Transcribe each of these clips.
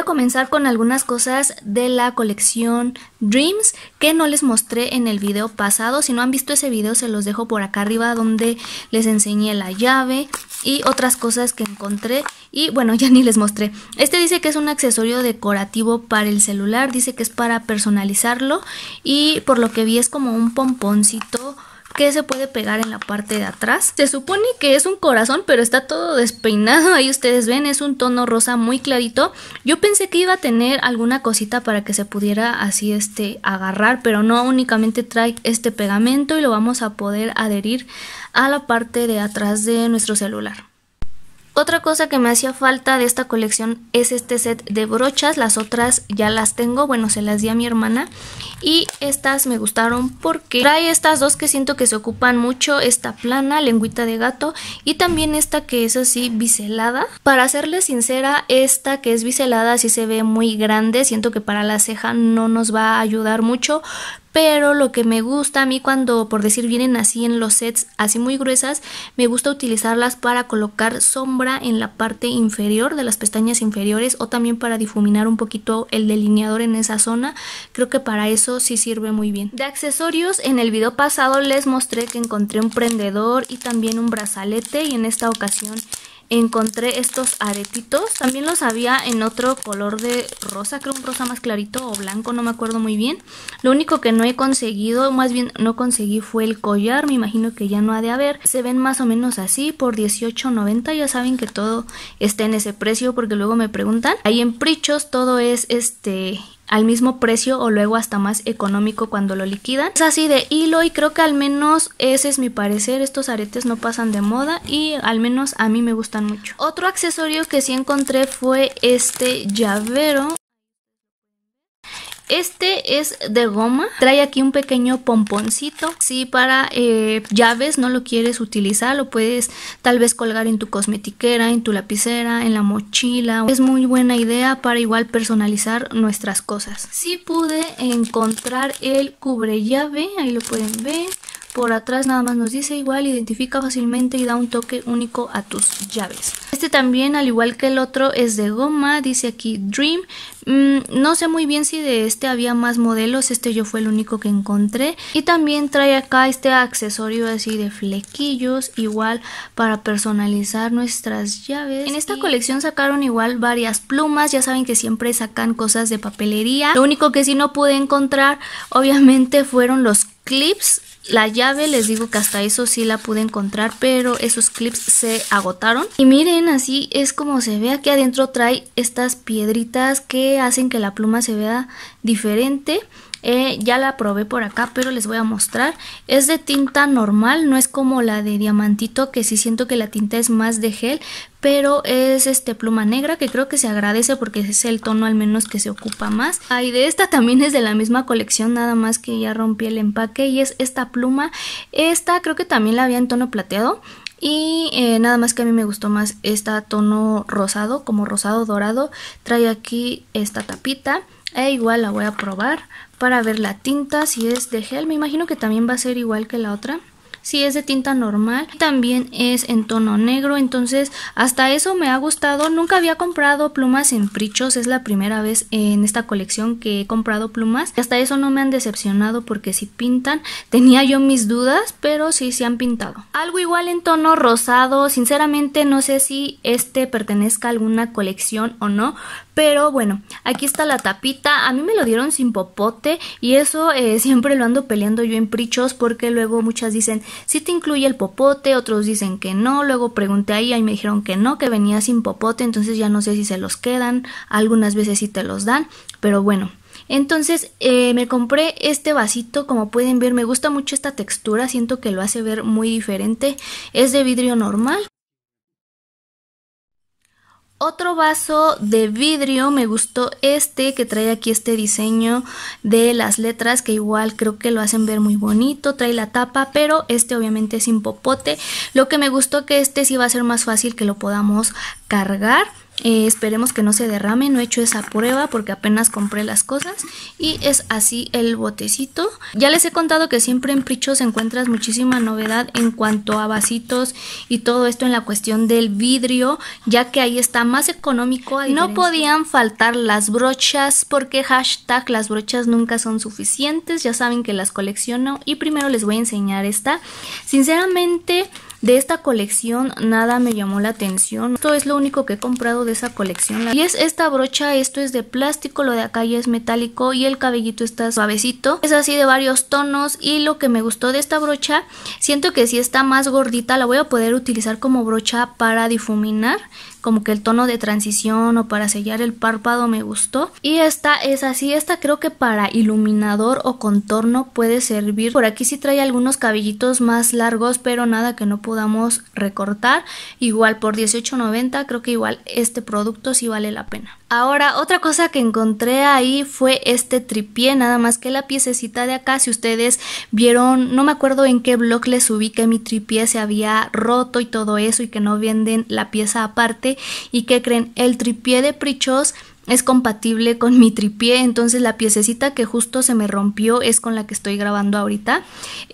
a comenzar con algunas cosas de la colección Dreams que no les mostré en el video pasado. Si no han visto ese video se los dejo por acá arriba donde les enseñé la llave y otras cosas que encontré. Y bueno, ya ni les mostré. Este dice que es un accesorio decorativo para el celular. Dice que es para personalizarlo y por lo que vi es como un pomponcito que se puede pegar en la parte de atrás. Se supone que es un corazón, pero está todo despeinado. Ahí ustedes ven, es un tono rosa muy clarito. Yo pensé que iba a tener alguna cosita para que se pudiera así este agarrar, pero no, únicamente trae este pegamento y lo vamos a poder adherir a la parte de atrás de nuestro celular. Otra cosa que me hacía falta de esta colección es este set de brochas, las otras ya las tengo, bueno se las di a mi hermana y estas me gustaron porque trae estas dos que siento que se ocupan mucho, esta plana, lengüita de gato y también esta que es así biselada. Para serles sincera, esta que es biselada sí se ve muy grande, siento que para la ceja no nos va a ayudar mucho, pero lo que me gusta a mí cuando, por decir, vienen así en los sets, así muy gruesas, me gusta utilizarlas para colocar sombra en la parte inferior de las pestañas inferiores o también para difuminar un poquito el delineador en esa zona. Creo que para eso sí sirve muy bien. De accesorios, en el video pasado les mostré que encontré un prendedor y también un brazalete y en esta ocasión encontré estos aretitos. También los había en otro color de rosa, creo un rosa más clarito o blanco, no me acuerdo muy bien. Lo único que no he conseguido, más bien no conseguí fue el collar, me imagino que ya no ha de haber. Se ven más o menos así por $18.90, ya saben que todo está en ese precio porque luego me preguntan. Ahí en Prichos todo es este al mismo precio o luego hasta más económico cuando lo liquidan. Es así de hilo y creo que al menos ese es mi parecer, estos aretes no pasan de moda y al menos a mí me gustan mucho. Otro accesorio que sí encontré fue este llavero, este es de goma, trae aquí un pequeño pomponcito, si para eh, llaves no lo quieres utilizar, lo puedes tal vez colgar en tu cosmetiquera, en tu lapicera, en la mochila, es muy buena idea para igual personalizar nuestras cosas. Si pude encontrar el cubre llave, ahí lo pueden ver, por atrás nada más nos dice igual, identifica fácilmente y da un toque único a tus llaves. Este también, al igual que el otro, es de goma, dice aquí Dream. Mm, no sé muy bien si de este había más modelos, este yo fue el único que encontré. Y también trae acá este accesorio así de flequillos, igual para personalizar nuestras llaves. En esta colección sacaron igual varias plumas, ya saben que siempre sacan cosas de papelería. Lo único que sí no pude encontrar, obviamente, fueron los clips, la llave, les digo que hasta eso sí la pude encontrar, pero esos clips se agotaron. Y miren, así es como se ve. Aquí adentro trae estas piedritas que hacen que la pluma se vea diferente. Eh, ya la probé por acá, pero les voy a mostrar. Es de tinta normal, no es como la de diamantito, que sí siento que la tinta es más de gel, pero es este pluma negra que creo que se agradece porque es el tono al menos que se ocupa más. Ah, de esta también es de la misma colección, nada más que ya rompí el empaque y es esta pluma. Esta creo que también la había en tono plateado. Y eh, nada más que a mí me gustó más esta tono rosado, como rosado dorado. Trae aquí esta tapita. E igual la voy a probar para ver la tinta, si es de gel. Me imagino que también va a ser igual que la otra si es de tinta normal, también es en tono negro, entonces hasta eso me ha gustado, nunca había comprado plumas en prichos, es la primera vez en esta colección que he comprado plumas, hasta eso no me han decepcionado porque si pintan, tenía yo mis dudas, pero sí se han pintado. Algo igual en tono rosado, sinceramente no sé si este pertenezca a alguna colección o no, pero bueno, aquí está la tapita. A mí me lo dieron sin popote y eso eh, siempre lo ando peleando yo en prichos porque luego muchas dicen, si te incluye el popote, otros dicen que no, luego pregunté ahí y me dijeron que no, que venía sin popote, entonces ya no sé si se los quedan, algunas veces si te los dan, pero bueno. Entonces eh, me compré este vasito, como pueden ver me gusta mucho esta textura, siento que lo hace ver muy diferente, es de vidrio normal. Otro vaso de vidrio, me gustó este que trae aquí este diseño de las letras que igual creo que lo hacen ver muy bonito, trae la tapa, pero este obviamente es sin popote. Lo que me gustó que este sí va a ser más fácil que lo podamos cargar. Eh, esperemos que no se derrame, no he hecho esa prueba porque apenas compré las cosas y es así el botecito. Ya les he contado que siempre en Prichos encuentras muchísima novedad en cuanto a vasitos y todo esto en la cuestión del vidrio, ya que ahí está más económico. No podían faltar las brochas porque hashtag las brochas nunca son suficientes, ya saben que las colecciono y primero les voy a enseñar esta. Sinceramente... De esta colección nada me llamó la atención. Esto es lo único que he comprado de esa colección. Y es esta brocha, esto es de plástico, lo de acá ya es metálico y el cabellito está suavecito. Es así de varios tonos y lo que me gustó de esta brocha, siento que si está más gordita la voy a poder utilizar como brocha para difuminar como que el tono de transición o para sellar el párpado me gustó. Y esta es así, esta creo que para iluminador o contorno puede servir. Por aquí sí trae algunos cabellitos más largos, pero nada que no podamos recortar. Igual por $18.90 creo que igual este producto sí vale la pena. Ahora, otra cosa que encontré ahí fue este tripié, nada más que la piececita de acá, si ustedes vieron, no me acuerdo en qué blog les subí que mi tripié se había roto y todo eso y que no venden la pieza aparte y que creen, el tripié de Prichos es compatible con mi tripié, entonces la piececita que justo se me rompió es con la que estoy grabando ahorita,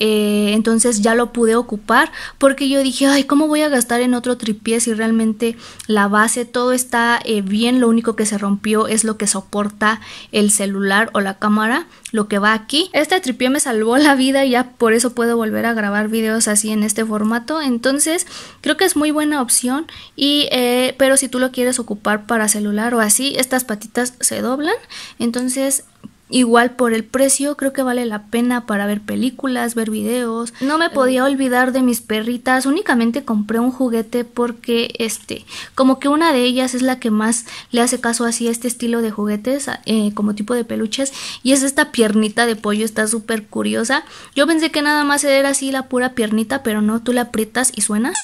eh, entonces ya lo pude ocupar porque yo dije, ay, ¿cómo voy a gastar en otro tripié si realmente la base, todo está eh, bien, lo único que se rompió es lo que soporta el celular o la cámara, lo que va aquí. Este tripié me salvó la vida y ya por eso puedo volver a grabar videos así en este formato, entonces creo que es muy buena opción, y, eh, pero si tú lo quieres ocupar para celular o así, estás patitas se doblan. Entonces, igual por el precio, creo que vale la pena para ver películas, ver videos. No me podía olvidar de mis perritas, únicamente compré un juguete porque este, como que una de ellas es la que más le hace caso así a este estilo de juguetes, eh, como tipo de peluches, y es esta piernita de pollo, está súper curiosa. Yo pensé que nada más era así la pura piernita, pero no, tú la aprietas y suenas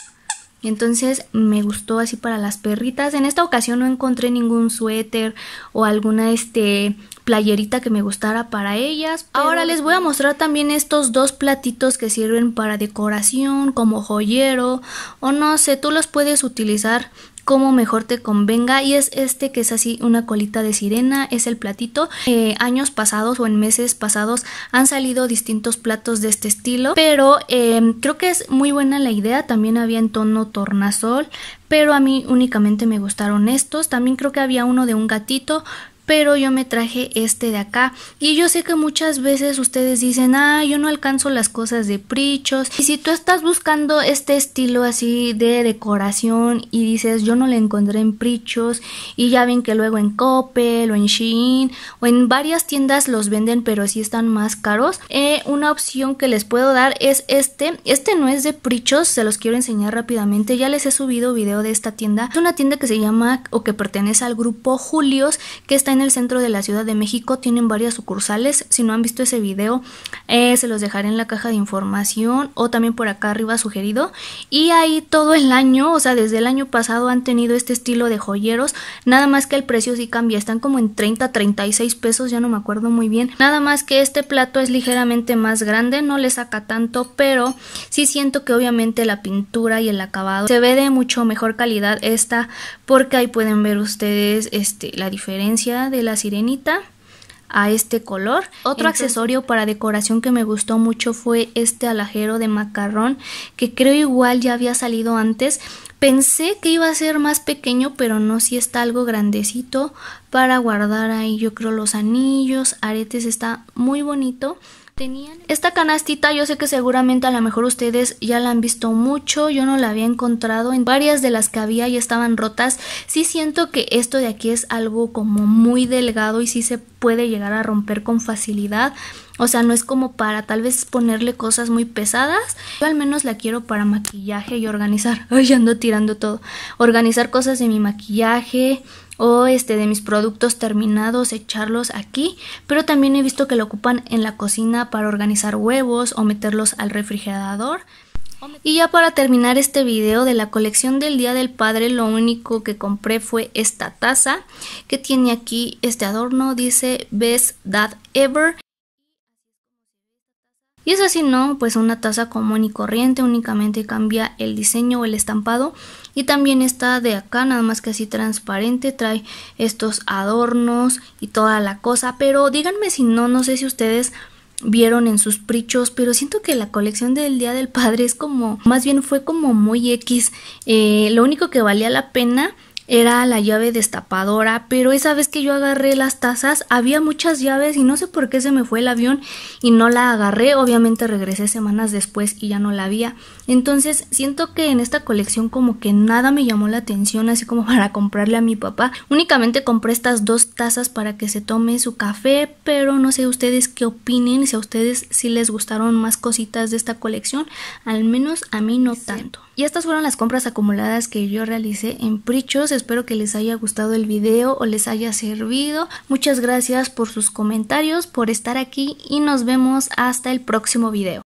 entonces me gustó así para las perritas. En esta ocasión no encontré ningún suéter o alguna este playerita que me gustara para ellas. Ahora les voy a mostrar también estos dos platitos que sirven para decoración, como joyero o no sé, tú los puedes utilizar como mejor te convenga y es este que es así una colita de sirena es el platito eh, años pasados o en meses pasados han salido distintos platos de este estilo pero em, creo que es muy buena la idea también había en tono tornasol pero a mí únicamente me gustaron estos también creo que había uno de un gatito pero yo me traje este de acá. Y yo sé que muchas veces ustedes dicen, ah, yo no alcanzo las cosas de prichos. Y si tú estás buscando este estilo así de decoración y dices, yo no le encontré en prichos, y ya ven que luego en Coppel o en Shein o en varias tiendas los venden, pero si están más caros. Eh, una opción que les puedo dar es este. Este no es de prichos, se los quiero enseñar rápidamente. Ya les he subido video de esta tienda. Es una tienda que se llama o que pertenece al grupo Julios, que está en el centro de la Ciudad de México, tienen varias sucursales. Si no han visto ese video, eh, se los dejaré en la caja de información o también por acá arriba sugerido. Y ahí todo el año, o sea, desde el año pasado han tenido este estilo de joyeros, nada más que el precio sí cambia, están como en 30, 36 pesos, ya no me acuerdo muy bien. Nada más que este plato es ligeramente más grande, no le saca tanto, pero sí siento que obviamente la pintura y el acabado se ve de mucho mejor calidad esta, porque ahí pueden ver ustedes este, la diferencia de la sirenita a este color. Otro accesorio para decoración que me gustó mucho fue este alajero de macarrón que creo igual ya había salido antes. Pensé que iba a ser más pequeño, pero no, si está algo grandecito para guardar ahí yo creo los anillos, aretes, está muy bonito. Esta canastita yo sé que seguramente a lo mejor ustedes ya la han visto mucho, yo no la había encontrado en varias de las que había y estaban rotas. Sí siento que esto de aquí es algo como muy delgado y sí se puede llegar a romper con facilidad. O sea, no es como para tal vez ponerle cosas muy pesadas. Yo al menos la quiero para maquillaje y organizar. Ay, ando tirando todo. Organizar cosas de mi maquillaje, o este de mis productos terminados echarlos aquí, pero también he visto que lo ocupan en la cocina para organizar huevos o meterlos al refrigerador. Y ya para terminar este video de la colección del Día del Padre, lo único que compré fue esta taza que tiene aquí este adorno, dice Best Dad Ever. Y es así, ¿no? Pues una taza común y corriente únicamente cambia el diseño o el estampado. Y también está de acá, nada más que así transparente, trae estos adornos y toda la cosa. Pero díganme si no, no sé si ustedes vieron en sus prichos, pero siento que la colección del Día del Padre es como, más bien fue como muy X. Eh, lo único que valía la pena era la llave destapadora, pero esa vez que yo agarré las tazas había muchas llaves y no sé por qué se me fue el avión y no la agarré, obviamente regresé semanas después y ya no la había. Entonces siento que en esta colección como que nada me llamó la atención así como para comprarle a mi papá. Únicamente compré estas dos tazas para que se tome su café, pero no sé ustedes qué opinen, si a ustedes sí les gustaron más cositas de esta colección, al menos a mí no tanto. Y estas fueron las compras acumuladas que yo realicé en Prichos espero que les haya gustado el video o les haya servido. Muchas gracias por sus comentarios, por estar aquí y nos vemos hasta el próximo video.